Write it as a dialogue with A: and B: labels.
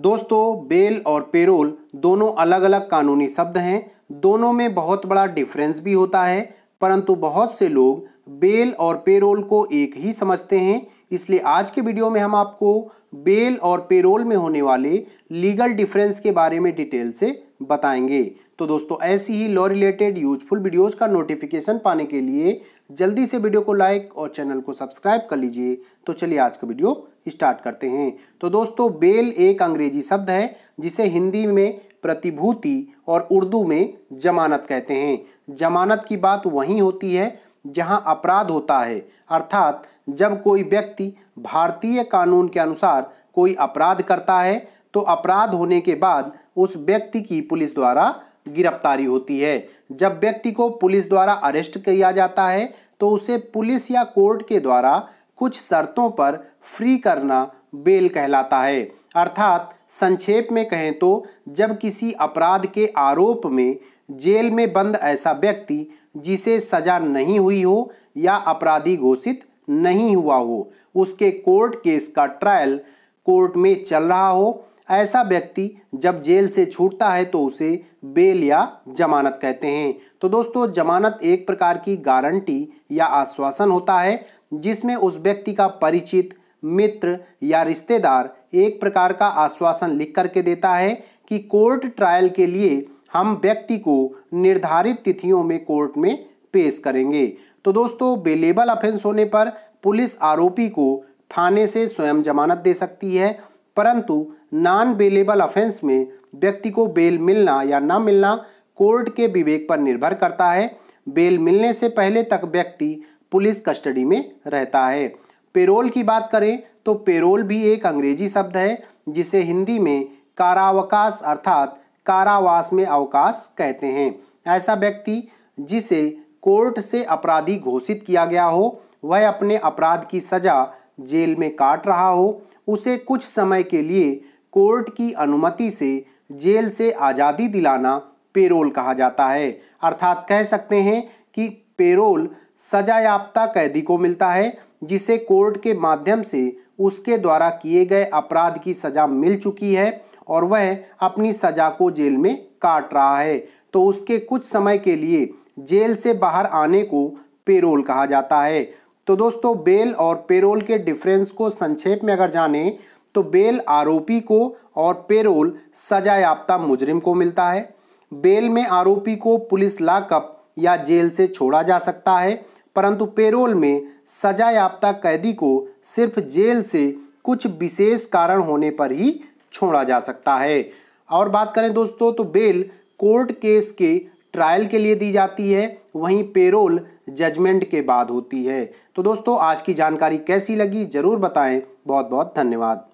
A: दोस्तों बेल और पेरोल दोनों अलग अलग कानूनी शब्द हैं दोनों में बहुत बड़ा डिफरेंस भी होता है परंतु बहुत से लोग बेल और पेरोल को एक ही समझते हैं इसलिए आज के वीडियो में हम आपको बेल और पेरोल में होने वाले लीगल डिफरेंस के बारे में डिटेल से बताएंगे तो दोस्तों ऐसी ही लॉ रिलेटेड यूजफुल वीडियोज़ का नोटिफिकेशन पाने के लिए जल्दी से वीडियो को लाइक और चैनल को सब्सक्राइब कर लीजिए तो चलिए आज का वीडियो स्टार्ट करते हैं तो दोस्तों बेल एक अंग्रेजी शब्द है जिसे हिंदी में प्रतिभूति और उर्दू में जमानत कहते हैं जमानत की बात वहीं होती है जहां अपराध होता है अर्थात जब कोई व्यक्ति भारतीय कानून के अनुसार कोई अपराध करता है तो अपराध होने के बाद उस व्यक्ति की पुलिस द्वारा गिरफ्तारी होती है जब व्यक्ति को पुलिस द्वारा अरेस्ट किया जाता है तो उसे पुलिस या कोर्ट के द्वारा कुछ शर्तों पर फ्री करना बेल कहलाता है अर्थात संक्षेप में कहें तो जब किसी अपराध के आरोप में जेल में बंद ऐसा व्यक्ति जिसे सजा नहीं हुई हो या अपराधी घोषित नहीं हुआ हो उसके कोर्ट केस का ट्रायल कोर्ट में चल रहा हो ऐसा व्यक्ति जब जेल से छूटता है तो उसे बेल या जमानत कहते हैं तो दोस्तों जमानत एक प्रकार की गारंटी या आश्वासन होता है जिसमें उस व्यक्ति का परिचित मित्र या रिश्तेदार एक प्रकार का आश्वासन लिख करके देता है कि कोर्ट ट्रायल के लिए हम व्यक्ति को निर्धारित तिथियों में कोर्ट में पेश करेंगे तो दोस्तों बेलेबल अफेंस होने पर पुलिस आरोपी को थाने से स्वयं जमानत दे सकती है परंतु नॉन बेलेबल अफेंस में व्यक्ति को बेल मिलना या ना मिलना कोर्ट के विवेक पर निर्भर करता है बेल मिलने से पहले तक व्यक्ति पुलिस कस्टडी में रहता है पेरोल की बात करें तो पेरोल भी एक अंग्रेजी शब्द है जिसे हिंदी में कारावकाश अर्थात कारावास में अवकाश कहते हैं ऐसा व्यक्ति जिसे कोर्ट से अपराधी घोषित किया गया हो वह अपने अपराध की सज़ा जेल में काट रहा हो उसे कुछ समय के लिए कोर्ट की अनुमति से जेल से आज़ादी दिलाना पेरोल कहा जाता है अर्थात कह सकते हैं कि पेरोल सजा याफ्ता कैदी को मिलता है जिसे कोर्ट के माध्यम से उसके द्वारा किए गए अपराध की सज़ा मिल चुकी है और वह अपनी सज़ा को जेल में काट रहा है तो उसके कुछ समय के लिए जेल से बाहर आने को पेरोल कहा जाता है तो दोस्तों बेल और पेरोल के डिफरेंस को संक्षेप में अगर जानें तो बेल आरोपी को और पेरोल सजा याफ्ता मुजरिम को मिलता है बेल में आरोपी को पुलिस लाकअप या जेल से छोड़ा जा सकता है परंतु पेरोल में सजा याफ्ता कैदी को सिर्फ जेल से कुछ विशेष कारण होने पर ही छोड़ा जा सकता है और बात करें दोस्तों तो बेल कोर्ट केस के ट्रायल के लिए दी जाती है वहीं पेरोल जजमेंट के बाद होती है तो दोस्तों आज की जानकारी कैसी लगी ज़रूर बताएं बहुत बहुत धन्यवाद